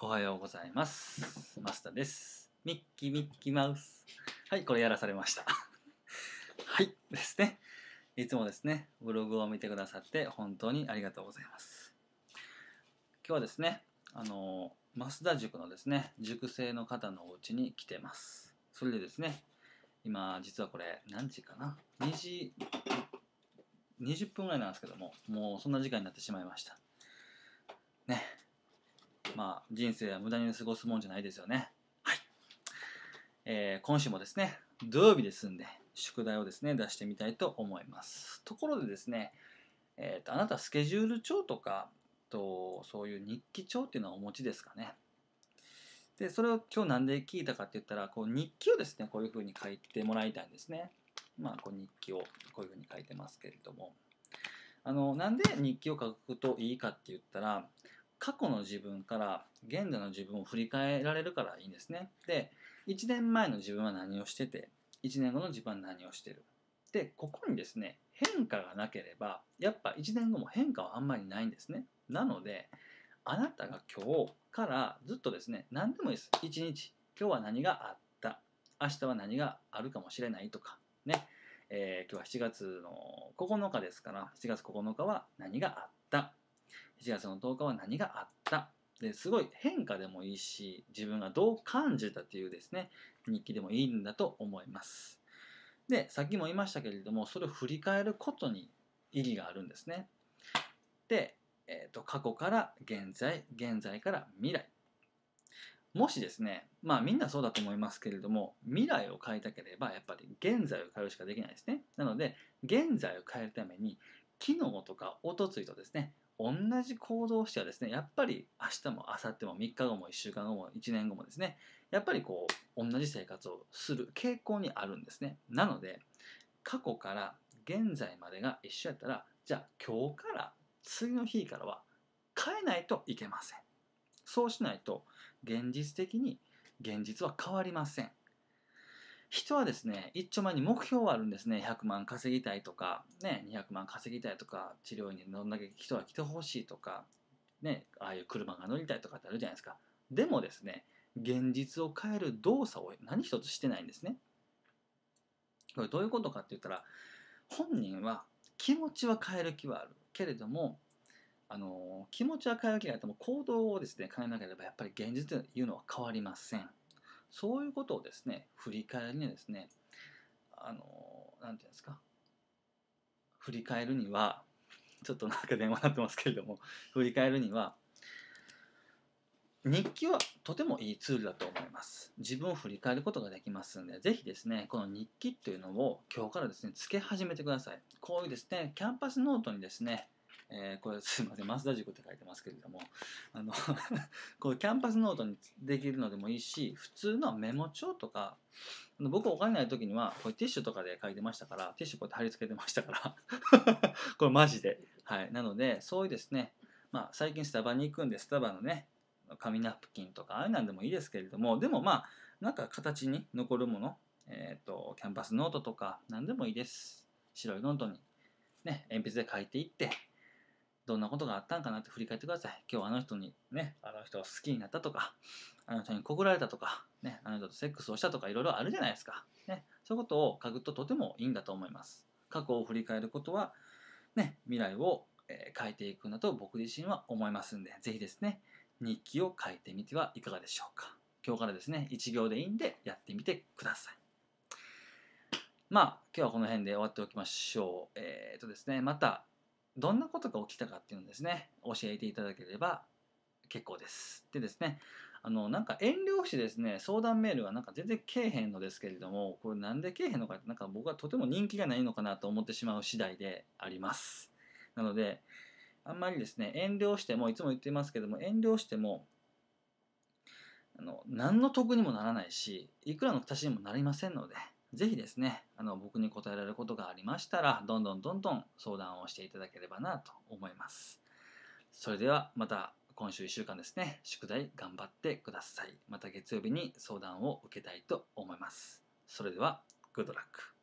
おはようございます。マスタです。ミッキーミッキーマウス。はい、これやらされました。はい、ですね。いつもですね、ブログを見てくださって本当にありがとうございます。今日はですね、あの、ス田塾のですね、塾生の方のお家に来てます。それでですね、今、実はこれ、何時かな ?2 時、20分ぐらいなんですけども、もうそんな時間になってしまいました。ね。まあ、人生は無駄に過ごすもんじゃないですよね。はい。えー、今週もですね、土曜日ですんで、宿題をですね、出してみたいと思います。ところでですね、えーと、あなたスケジュール帳とかと、そういう日記帳っていうのはお持ちですかね。で、それを今日なんで聞いたかって言ったら、こう日記をですね、こういうふうに書いてもらいたいんですね。まあ、こう日記をこういうふうに書いてますけれども。あの、なんで日記を書くといいかって言ったら、過去の自分から現在の自分を振り返られるからいいんですね。で、1年前の自分は何をしてて、1年後の自分は何をしてる。で、ここにですね、変化がなければ、やっぱ1年後も変化はあんまりないんですね。なので、あなたが今日からずっとですね、何でもいいです。1日、今日は何があった、明日は何があるかもしれないとか、ね、えー、今日は7月の9日ですから、7月9日は何があった、7月の10日は何があったですごい変化でもいいし自分がどう感じたというですね日記でもいいんだと思いますでさっきも言いましたけれどもそれを振り返ることに意義があるんですねで、えーと、と過去から現在現在から未来もしですねまあみんなそうだと思いますけれども未来を変えたければやっぱり現在を変えるしかできないですねなので現在を変えるために昨日とかおとついとですね同じ行動をしてはですね、やっぱり明日も明後日も3日後も1週間後も1年後もですね、やっぱりこう、同じ生活をする傾向にあるんですね。なので、過去から現在までが一緒やったら、じゃあ今日から次の日からは変えないといけません。そうしないと現実的に現実は変わりません。人はですね、一丁前に目標はあるんですね。100万稼ぎたいとか、ね、200万稼ぎたいとか、治療院にどんだけ人が来てほしいとか、ね、ああいう車が乗りたいとかってあるじゃないですか。でもですね、現実を変える動作を何一つしてないんですね。これどういうことかって言ったら、本人は気持ちは変える気はある。けれども、あの気持ちは変える気があっても行動をですね変えなければやっぱり現実というのは変わりません。そういうことをですね、振り返りにですね、あの、なんていうんですか、振り返るには、ちょっとなんか電話になってますけれども、振り返るには、日記はとてもいいツールだと思います。自分を振り返ることができますんで、ぜひですね、この日記っていうのを今日からですね、つけ始めてください。こういうですね、キャンパスノートにですね、えー、これ すいません、マスダ塾って書いてますけれども、あの こうキャンパスノートにできるのでもいいし、普通のメモ帳とか、僕お金ない時には、これティッシュとかで書いてましたから、ティッシュこうやって貼り付けてましたから これマジで。はい。なので、そういうですね、まあ最近スタバに行くんで、スタバのね、紙ナプキンとか、ああいうなんでもいいですけれども、でもまあ、なんか形に残るもの、えっ、ー、と、キャンパスノートとか、何でもいいです。白いノートに、ね、鉛筆で書いていって、どんなことがあったんかなって振り返ってください。今日あの人にね、あの人を好きになったとか、あの人に告られたとか、ね、あの人とセックスをしたとかいろいろあるじゃないですか。ね、そういうことを書くととてもいいんだと思います。過去を振り返ることは、ね、未来を変えていくんだと僕自身は思いますんで、ぜひですね、日記を書いてみてはいかがでしょうか。今日からですね、1行でいいんでやってみてください。まあ、今日はこの辺で終わっておきましょう。えっ、ー、とですね、またどんなことが起きたかっていうのですね、教えていただければ結構です。でですね、あの、なんか遠慮してですね、相談メールがなんか全然消えへんのですけれども、これなんで消えへんのかって、なんか僕はとても人気がないのかなと思ってしまう次第であります。なので、あんまりですね、遠慮しても、いつも言ってますけども、遠慮しても、あの、何の得にもならないし、いくらの足しにもなりませんので、ぜひですね、あの僕に答えられることがありましたら、どんどんどんどん相談をしていただければなと思います。それではまた今週1週間ですね、宿題頑張ってください。また月曜日に相談を受けたいと思います。それでは、グッドラック。